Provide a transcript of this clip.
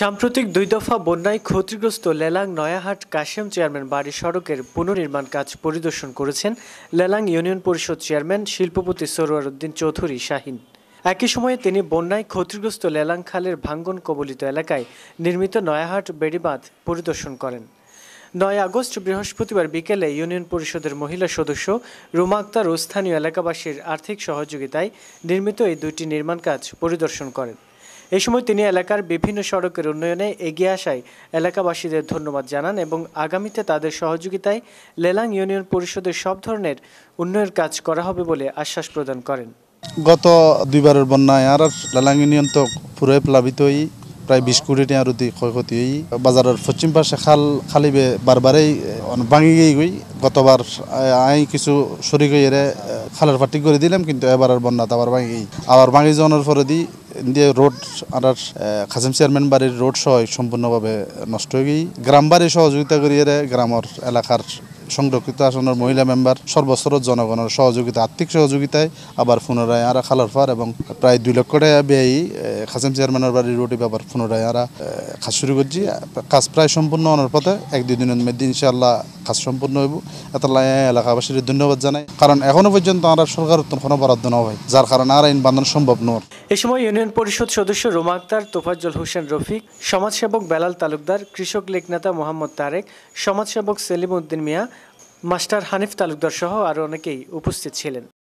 সাম্প্রতিক দুই দফা বন্যায় ক্ষতিগ্রস্ত লেলাং নয়াহাট কাশেম চেয়ারম্যান বাড়ি সড়কের পুনর্নির্মাণ কাজ পরিদর্শন করেছেন লেলাং ইউনিয়ন পরিষদ চেয়ারম্যান শিল্পপতি সরোয়ার উদ্দিন চৌধুরী শাহিন একই সময়ে তিনি বন্যায় ক্ষতিগ্রস্ত লেলাং খালের ভাঙ্গন কবলিত এলাকায় নির্মিত নয়াহাট বেড়িবাঁধ পরিদর্শন করেন নয় আগস্ট বৃহস্পতিবার বিকেলে ইউনিয়ন পরিষদের মহিলা সদস্য রুমা আক্তার ও স্থানীয় এলাকাবাসীর আর্থিক সহযোগিতায় নির্মিত এই দুইটি নির্মাণ কাজ পরিদর্শন করেন এই সময় তিনি এলাকার বিভিন্ন সড়কের উন্নয়নে এগিয়ে আসায় এলাকাবাসীদের ধন্যবাদ জানান এবং আগামীতে তাদের সহযোগিতায় লেলাং ইউনিয়ন পরিষদের সব ধরনের উন্নয়নের কাজ করা হবে বলে আশ্বাস প্রদান করেন গত দুইবারের বন্যায় আর লেলাং ইউনিয়ন তো পুরো প্লাবিত হই প্রায় বিশ কোটি টাকার অতি ক্ষয়ক্ষতি হই বাজারের পশ্চিম পাশে খাল খালিবে বারবারেই ভাঙি গই গতবার আই কিছু সরি গিয়ে খালের ফাটি করে দিলাম কিন্তু এবারের বন্যা বন্যা আবার ভাঙি আবার ভাঙি যাওয়ার পরে দিই দিয়ে রোড আনার খাসিম চেয়ারম্যান বাড়ির রোড সহ সম্পূর্ণভাবে নষ্ট হয়ে গিয়ে গ্রাম বাড়ি সহযোগিতা করিয়ে গ্রামের এলাকার সংরক্ষিত আসনের মহিলা মেম্বার সর্বস্তর জনগণের সহযোগিতা আর্থিক সহযোগিতায় আবার পুনরায় আরা খালারফার এবং প্রায় দুই লক্ষ টাকা ব্যয়ী খাসিম চেয়ারম্যানের বাড়ির রোডে আবার পুনরায় আরা কাজ শুরু করছি কাজ প্রায় সম্পূর্ণ হওয়ার পথে এক দুই দিনের মধ্যে ইনশাআল্লাহ কাজ সম্পূর্ণ হইব এতলাই এলাকাবাসীর ধন্যবাদ জানাই কারণ এখনো পর্যন্ত আমরা সরকার কোনো বরাদ্দ নয় যার কারণে আর আইন বান্ধন সম্ভব নয় এ সময় ইউনিয়ন পরিষদ সদস্য রোমা আক্তার তোফাজ্জল হোসেন রফিক সমাজসেবক বেলাল তালুকদার কৃষক লীগ নেতা মোহাম্মদ তারেক সমাজসেবক সেলিম উদ্দিন মিয়া মাস্টার হানিফ তালুকদার সহ আরও অনেকেই উপস্থিত ছিলেন